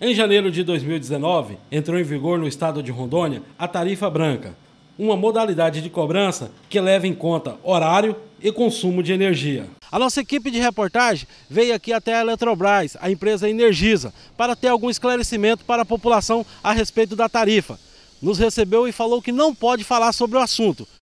Em janeiro de 2019, entrou em vigor no estado de Rondônia a tarifa branca, uma modalidade de cobrança que leva em conta horário e consumo de energia. A nossa equipe de reportagem veio aqui até a Eletrobras, a empresa Energisa, para ter algum esclarecimento para a população a respeito da tarifa. Nos recebeu e falou que não pode falar sobre o assunto,